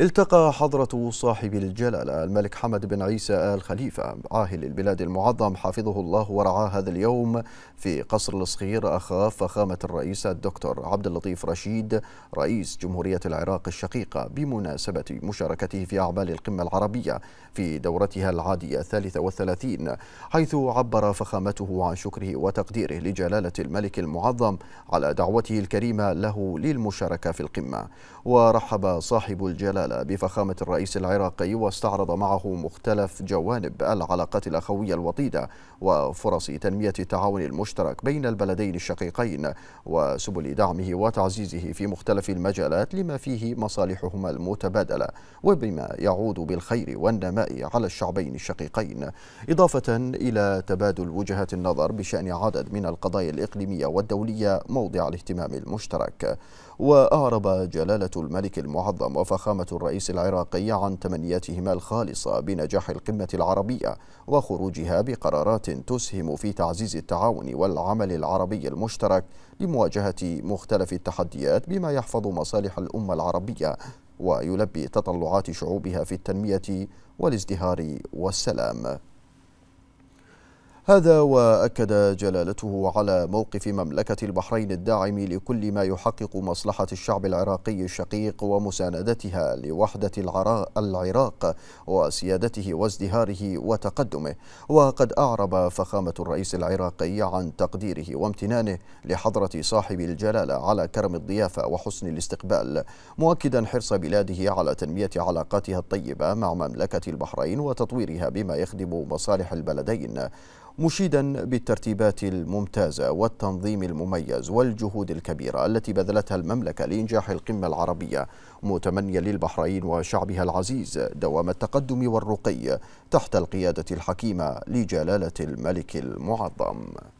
التقى حضرة صاحب الجلالة الملك حمد بن عيسى آل خليفة عاهل البلاد المعظم حفظه الله ورعاه هذا اليوم في قصر الصغير أخاه فخامة الرئيس الدكتور عبد اللطيف رشيد رئيس جمهورية العراق الشقيقة بمناسبة مشاركته في أعمال القمة العربية في دورتها العادية الثالثة والثلاثين حيث عبر فخامته عن شكره وتقديره لجلالة الملك المعظم على دعوته الكريمة له للمشاركة في القمة ورحب صاحب الجلالة تفاعل بفخامة الرئيس العراقي واستعرض معه مختلف جوانب العلاقات الأخوية الوطيدة وفرص تنمية التعاون المشترك بين البلدين الشقيقين وسبل دعمه وتعزيزه في مختلف المجالات لما فيه مصالحهما المتبادلة وبما يعود بالخير والنماء على الشعبين الشقيقين إضافة إلى تبادل وجهات النظر بشأن عدد من القضايا الإقليمية والدولية موضع الاهتمام المشترك وأعرب جلالة الملك المعظم وفخامة الرئيس العراقي عن تمنياتهما الخالصة بنجاح القمة العربية وخروجها بقرارات تسهم في تعزيز التعاون والعمل العربي المشترك لمواجهة مختلف التحديات بما يحفظ مصالح الأمة العربية ويلبي تطلعات شعوبها في التنمية والازدهار والسلام هذا وأكد جلالته على موقف مملكة البحرين الداعم لكل ما يحقق مصلحة الشعب العراقي الشقيق ومساندتها لوحدة العراق وسيادته وازدهاره وتقدمه وقد أعرب فخامة الرئيس العراقي عن تقديره وامتنانه لحضرة صاحب الجلالة على كرم الضيافة وحسن الاستقبال مؤكدا حرص بلاده على تنمية علاقاتها الطيبة مع مملكة البحرين وتطويرها بما يخدم مصالح البلدين مشيدا بالترتيبات الممتازة والتنظيم المميز والجهود الكبيرة التي بذلتها المملكة لإنجاح القمة العربية متمنيا للبحرين وشعبها العزيز دوام التقدم والرقي تحت القيادة الحكيمة لجلالة الملك المعظم